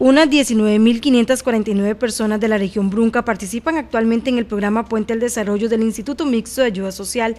Unas 19.549 personas de la región Brunca participan actualmente en el programa Puente al Desarrollo del Instituto Mixto de Ayuda Social,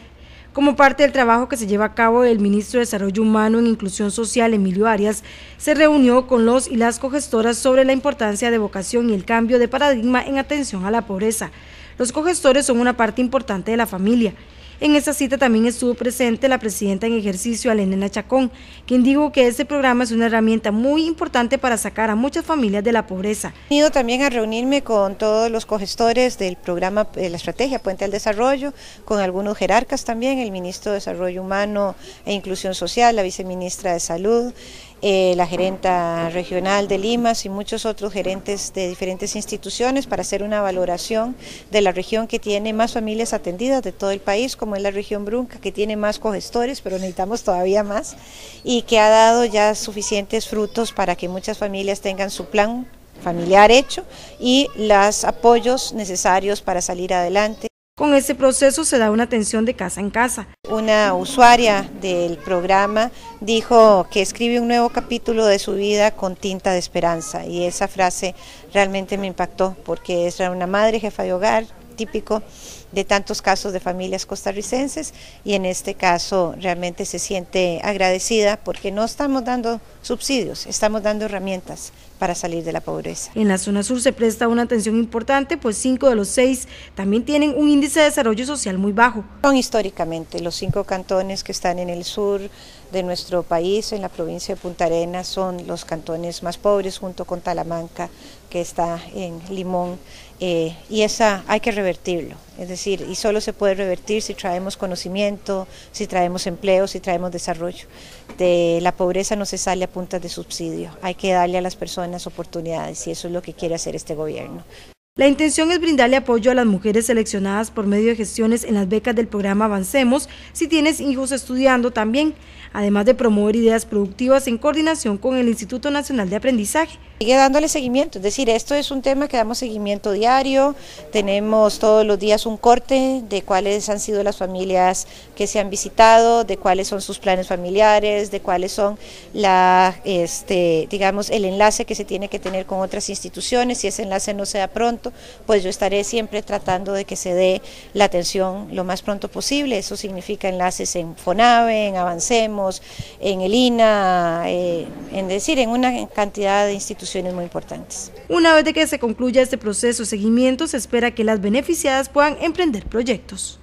como parte del trabajo que se lleva a cabo el ministro de Desarrollo Humano en Inclusión Social, Emilio Arias, se reunió con los y las cogestoras sobre la importancia de vocación y el cambio de paradigma en atención a la pobreza. Los cogestores son una parte importante de la familia. En esa cita también estuvo presente la presidenta en ejercicio, Alenena Chacón, quien dijo que este programa es una herramienta muy importante para sacar a muchas familias de la pobreza. He venido también a reunirme con todos los cogestores del programa de eh, la estrategia Puente al Desarrollo, con algunos jerarcas también, el ministro de Desarrollo Humano e Inclusión Social, la viceministra de Salud, eh, la gerenta regional de Limas y muchos otros gerentes de diferentes instituciones para hacer una valoración de la región que tiene más familias atendidas de todo el país, como es la región Brunca, que tiene más cogestores, pero necesitamos todavía más, y que ha dado ya suficientes frutos para que muchas familias tengan su plan familiar hecho y los apoyos necesarios para salir adelante. Con este proceso se da una atención de casa en casa. Una usuaria del programa dijo que escribe un nuevo capítulo de su vida con tinta de esperanza y esa frase realmente me impactó porque es una madre jefa de hogar típico de tantos casos de familias costarricenses y en este caso realmente se siente agradecida porque no estamos dando subsidios, estamos dando herramientas, para salir de la pobreza. En la zona sur se presta una atención importante, pues cinco de los seis también tienen un índice de desarrollo social muy bajo. Son históricamente los cinco cantones que están en el sur de nuestro país, en la provincia de Punta Arenas, son los cantones más pobres junto con Talamanca, que está en Limón, eh, y esa hay que revertirlo. Es decir, y solo se puede revertir si traemos conocimiento, si traemos empleo, si traemos desarrollo. De la pobreza no se sale a puntas de subsidio, hay que darle a las personas oportunidades y eso es lo que quiere hacer este gobierno. La intención es brindarle apoyo a las mujeres seleccionadas por medio de gestiones en las becas del programa Avancemos, si tienes hijos estudiando también, además de promover ideas productivas en coordinación con el Instituto Nacional de Aprendizaje. Sigue dándole seguimiento, es decir, esto es un tema que damos seguimiento diario, tenemos todos los días un corte de cuáles han sido las familias que se han visitado, de cuáles son sus planes familiares, de cuáles son este, digamos, el enlace que se tiene que tener con otras instituciones, si ese enlace no se da pronto, pues yo estaré siempre tratando de que se dé la atención lo más pronto posible. Eso significa enlaces en FONAVE, en Avancemos, en el INA, eh, en decir, en una cantidad de instituciones muy importantes. Una vez de que se concluya este proceso de seguimiento, se espera que las beneficiadas puedan emprender proyectos.